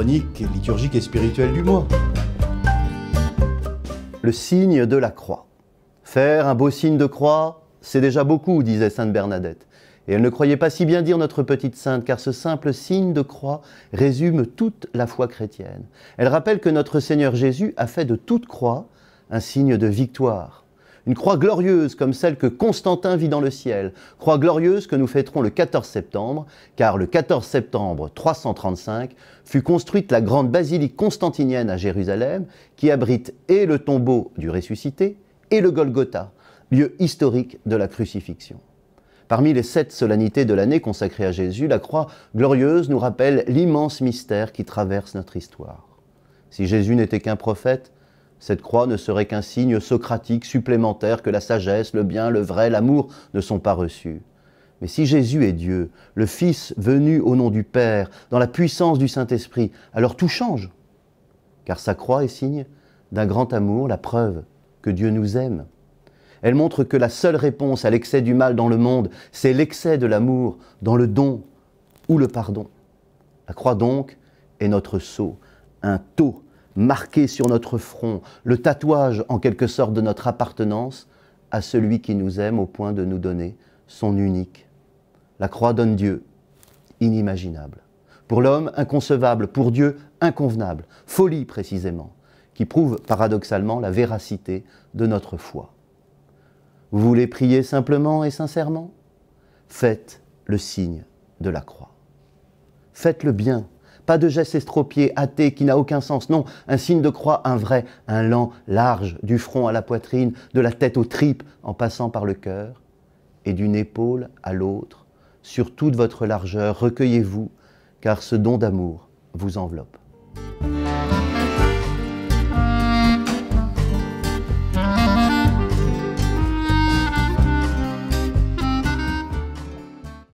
chronique liturgique et spirituelle du mois. Le signe de la croix. Faire un beau signe de croix, c'est déjà beaucoup, disait Sainte Bernadette. Et elle ne croyait pas si bien dire notre petite sainte, car ce simple signe de croix résume toute la foi chrétienne. Elle rappelle que notre Seigneur Jésus a fait de toute croix un signe de victoire une croix glorieuse comme celle que Constantin vit dans le ciel, croix glorieuse que nous fêterons le 14 septembre, car le 14 septembre 335 fut construite la grande basilique constantinienne à Jérusalem, qui abrite et le tombeau du ressuscité et le Golgotha, lieu historique de la crucifixion. Parmi les sept solennités de l'année consacrées à Jésus, la croix glorieuse nous rappelle l'immense mystère qui traverse notre histoire. Si Jésus n'était qu'un prophète, cette croix ne serait qu'un signe socratique supplémentaire que la sagesse, le bien, le vrai, l'amour ne sont pas reçus. Mais si Jésus est Dieu, le Fils venu au nom du Père, dans la puissance du Saint-Esprit, alors tout change. Car sa croix est signe d'un grand amour, la preuve que Dieu nous aime. Elle montre que la seule réponse à l'excès du mal dans le monde, c'est l'excès de l'amour dans le don ou le pardon. La croix donc est notre sceau, un taux marqué sur notre front, le tatouage en quelque sorte de notre appartenance à celui qui nous aime au point de nous donner son unique. La croix donne Dieu, inimaginable. Pour l'homme, inconcevable, pour Dieu, inconvenable, folie précisément, qui prouve paradoxalement la véracité de notre foi. Vous voulez prier simplement et sincèrement Faites le signe de la croix. Faites le bien pas de geste estropié, athée, qui n'a aucun sens, non, un signe de croix, un vrai, un lent, large, du front à la poitrine, de la tête aux tripes, en passant par le cœur, et d'une épaule à l'autre, sur toute votre largeur, recueillez-vous, car ce don d'amour vous enveloppe.